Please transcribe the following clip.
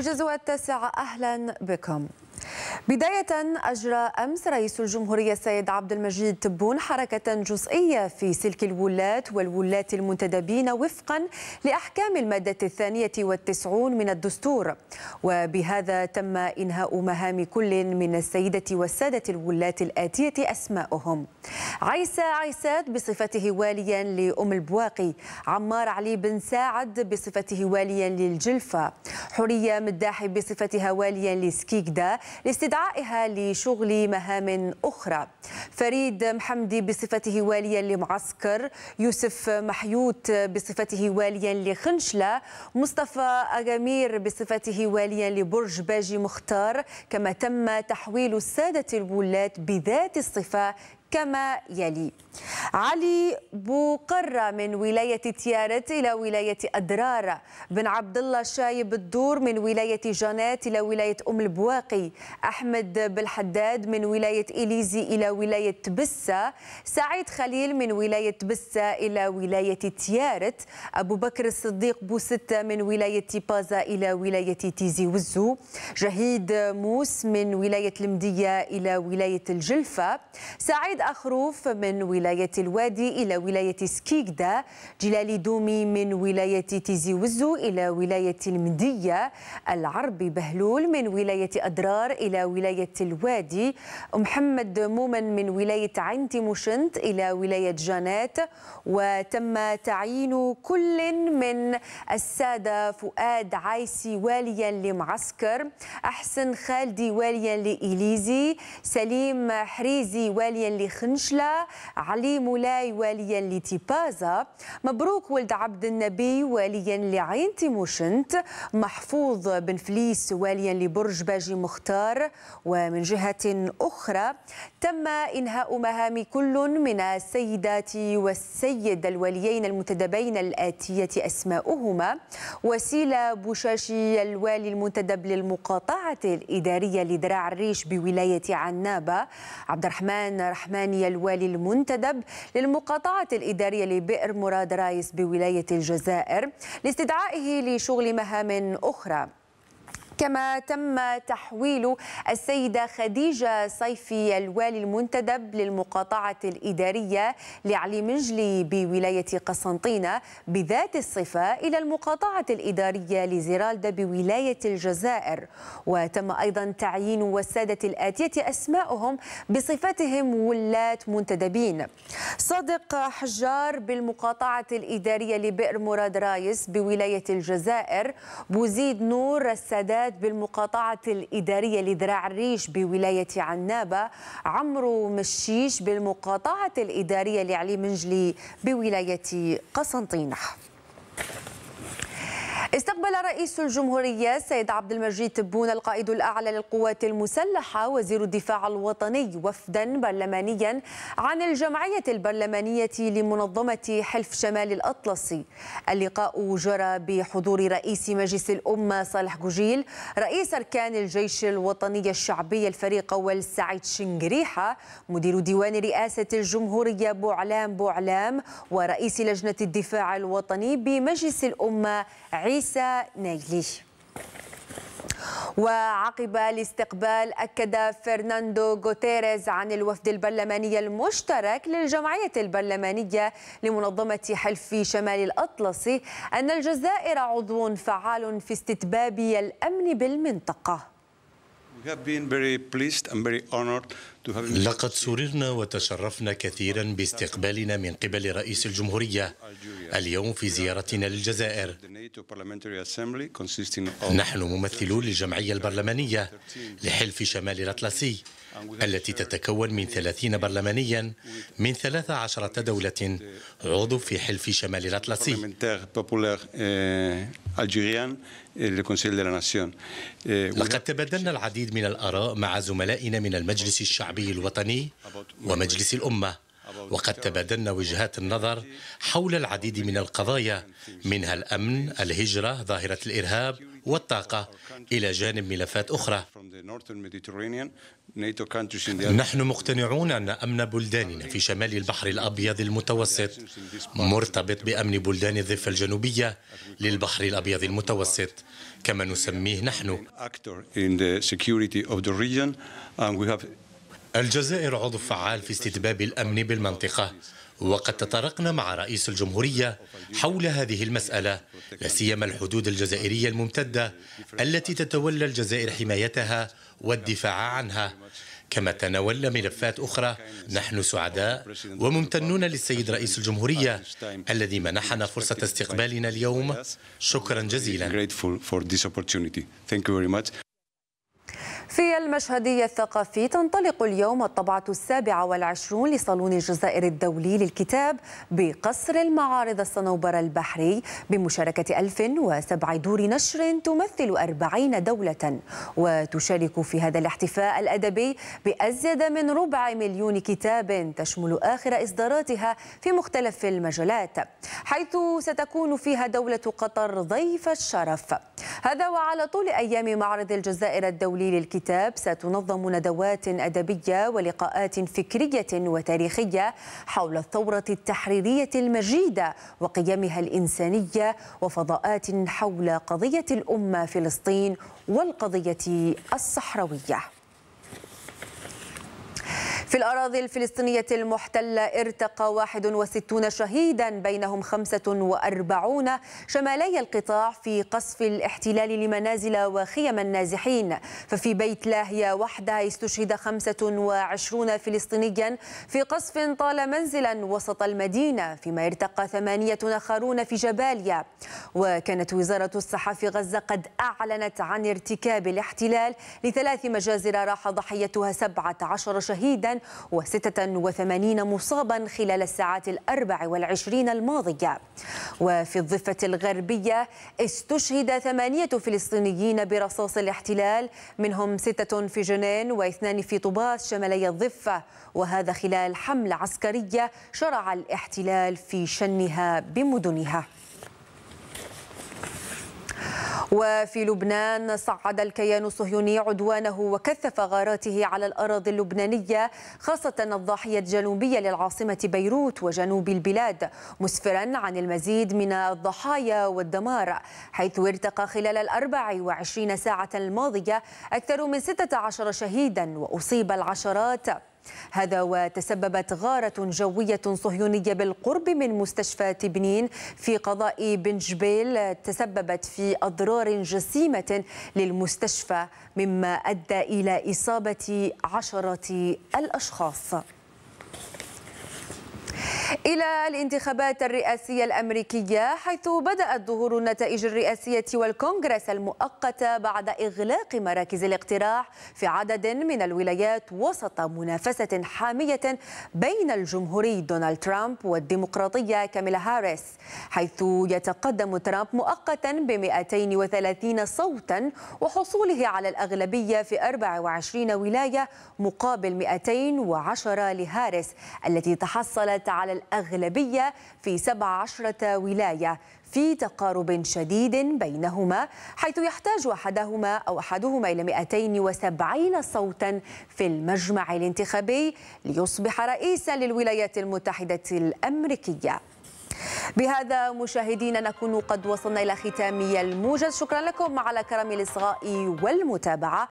موجز التاسعة أهلا بكم بداية أجرى أمس رئيس الجمهورية السيد عبد المجيد تبون حركة جزئية في سلك الولاة والولاة المنتدبين وفقا لأحكام المادة الثانية والتسعون من الدستور وبهذا تم إنهاء مهام كل من السيدة والسادة الولاة الآتية أسماؤهم عيسى عيسات بصفته واليا لأم البواقي عمار علي بن ساعد بصفته واليا للجلفة حرية مداحي بصفتها واليا لسكيكدا استدعائها لشغل مهام أخرى فريد محمدي بصفته واليا لمعسكر يوسف محيوت بصفته واليا لخنشلة مصطفى أغامير بصفته واليا لبرج باجي مختار كما تم تحويل السادة الولاة بذات الصفة كما يلي علي بوقرة من ولاية تيارت إلى ولاية أدرار بن عبد الله شايب الدور من ولاية جنات إلى ولاية أم البواقي أحمد بالحداد من ولاية إليزي إلى ولاية تبسة سعيد خليل من ولاية تبسة إلى ولاية تيارت أبو بكر الصديق بوستة من ولاية بازا إلى ولاية تيزي وزو جهيد موس من ولاية المدية إلى ولاية الجلفة سعيد أخروف من ولاية الوادي إلى ولاية سكيكدا جلالي دومي من ولاية تيزي وزو إلى ولاية المدية العربي بهلول من ولاية أدرار إلى ولاية الوادي محمد مومن من ولاية عين مشنت إلى ولاية جانات وتم تعيين كل من السادة فؤاد عايسي واليا لمعسكر أحسن خالدي واليا لإليزي سليم حريزي واليا خنشلة علي مولاي واليا لتيبازا مبروك ولد عبد النبي واليا لعين تيموشنت محفوظ بن فليس واليا لبرج باجي مختار ومن جهة أخرى تم إنهاء مهام كل من السيدات والسيد الوليين المنتدبين الآتية أسماؤهما وسيلة بوشاشي الوالي المنتدب للمقاطعة الإدارية لدراع الريش بولاية عنابة عبد الرحمن رحمن الثمانية الوالي المنتدب للمقاطعة الإدارية لبئر مراد رايس بولاية الجزائر لاستدعائه لشغل مهام أخرى كما تم تحويل السيدة خديجة صيفي الوالي المنتدب للمقاطعة الإدارية لعلي منجلي بولاية قسنطينة بذات الصفة إلى المقاطعة الإدارية لزيرالدا بولاية الجزائر وتم أيضا تعيين والسادة الآتية أسماءهم بصفتهم ولاة منتدبين صادق حجار بالمقاطعة الإدارية لبئر مراد رايس بولاية الجزائر بوزيد نور السادات الانتخابات بالمقاطعة الإدارية لذراع الريش بولاية عنابة عمرو مشيش بالمقاطعة الإدارية لعلي منجلي بولاية قسنطينة استقبل رئيس الجمهورية سيد عبد المجيد تبون القائد الأعلى للقوات المسلحة وزير الدفاع الوطني وفدا برلمانيا عن الجمعية البرلمانية لمنظمة حلف شمال الأطلسي اللقاء جرى بحضور رئيس مجلس الأمة صالح جوجيل رئيس أركان الجيش الوطني الشعبي الفريق أول سعيد شنجريحة مدير ديوان رئاسة الجمهورية بوعلام بوعلام ورئيس لجنة الدفاع الوطني بمجلس الأمة عيسى ليس نايلي وعقب الاستقبال أكد فرناندو غوتيريز عن الوفد البرلماني المشترك للجمعية البرلمانية لمنظمة حلف شمال الأطلسي أن الجزائر عضو فعال في استتباب الأمن بالمنطقة لقد سررنا وتشرفنا كثيرا باستقبالنا من قبل رئيس الجمهورية اليوم في زيارتنا للجزائر نحن ممثلون للجمعية البرلمانية لحلف شمال الأطلسي التي تتكون من 30 برلمانيا من 13 دولة عضو في حلف شمال الأطلسي آه، آه، آه، لقد تبادلنا العديد من الآراء مع زملائنا من المجلس الشعبي الوطني ومجلس الأمة وقد تبادلنا وجهات النظر حول العديد من القضايا منها الامن الهجره ظاهره الارهاب والطاقه الى جانب ملفات اخرى نحن مقتنعون ان امن بلداننا في شمال البحر الابيض المتوسط مرتبط بامن بلدان الضفه الجنوبيه للبحر الابيض المتوسط كما نسميه نحن الجزائر عضو فعال في استتباب الأمن بالمنطقة وقد تطرقنا مع رئيس الجمهورية حول هذه المسألة لا سيما الحدود الجزائرية الممتدة التي تتولى الجزائر حمايتها والدفاع عنها كما تناولنا ملفات أخرى نحن سعداء وممتنون للسيد رئيس الجمهورية الذي منحنا فرصة استقبالنا اليوم شكرا جزيلا في المشهدية الثقافي تنطلق اليوم الطبعة السابعة والعشرون لصالون الجزائر الدولي للكتاب بقصر المعارض الصنوبر البحري بمشاركة 1007 دور نشر تمثل 40 دولة وتشارك في هذا الاحتفاء الأدبي بأزيد من ربع مليون كتاب تشمل آخر إصداراتها في مختلف المجالات حيث ستكون فيها دولة قطر ضيف الشرف هذا وعلى طول أيام معرض الجزائر الدولي للكتاب الكتاب ستنظم ندوات أدبية ولقاءات فكرية وتاريخية حول الثورة التحريرية المجيدة وقيمها الإنسانية وفضاءات حول قضية الأمة فلسطين والقضية الصحراوية في الأراضي الفلسطينية المحتلة ارتقى 61 شهيدا بينهم 45 شمالي القطاع في قصف الاحتلال لمنازل وخيم النازحين ففي بيت لاهيا وحدها استشهد 25 فلسطينيا في قصف طال منزلا وسط المدينة فيما ارتقى ثمانية آخرون في جباليا وكانت وزارة الصحة في غزة قد أعلنت عن ارتكاب الاحتلال لثلاث مجازر راح ضحيتها 17 شهيدا و86 مصابا خلال الساعات الأربع والعشرين الماضية وفي الضفة الغربية استشهد ثمانية فلسطينيين برصاص الاحتلال منهم ستة في جنين واثنان في طوباس شمالي الضفة وهذا خلال حملة عسكرية شرع الاحتلال في شنها بمدنها وفي لبنان صعد الكيان الصهيوني عدوانه وكثف غاراته على الأراضي اللبنانية خاصة الضاحية الجنوبية للعاصمة بيروت وجنوب البلاد مسفرا عن المزيد من الضحايا والدمار حيث ارتقى خلال الأربع وعشرين ساعة الماضية أكثر من 16 شهيدا وأصيب العشرات هذا وتسببت غارة جوية صهيونية بالقرب من مستشفى تبنين في قضاء بن جبيل تسببت في أضرار جسيمة للمستشفى مما أدى إلى إصابة عشرة الأشخاص إلى الانتخابات الرئاسية الأمريكية حيث بدأت ظهور النتائج الرئاسية والكونغرس المؤقتة بعد إغلاق مراكز الاقتراع في عدد من الولايات وسط منافسة حامية بين الجمهوري دونالد ترامب والديمقراطية كاميلا هاريس حيث يتقدم ترامب مؤقتا ب 230 صوتا وحصوله على الأغلبية في 24 ولاية مقابل 210 لهاريس التي تحصلت على الأغلبية في 17 ولاية في تقارب شديد بينهما حيث يحتاج أحدهما أو أحدهما إلى 270 صوتا في المجمع الانتخابي ليصبح رئيسا للولايات المتحدة الأمريكية بهذا مشاهدينا نكون قد وصلنا إلى ختام الموجز شكرا لكم على كرم الإصغاء والمتابعة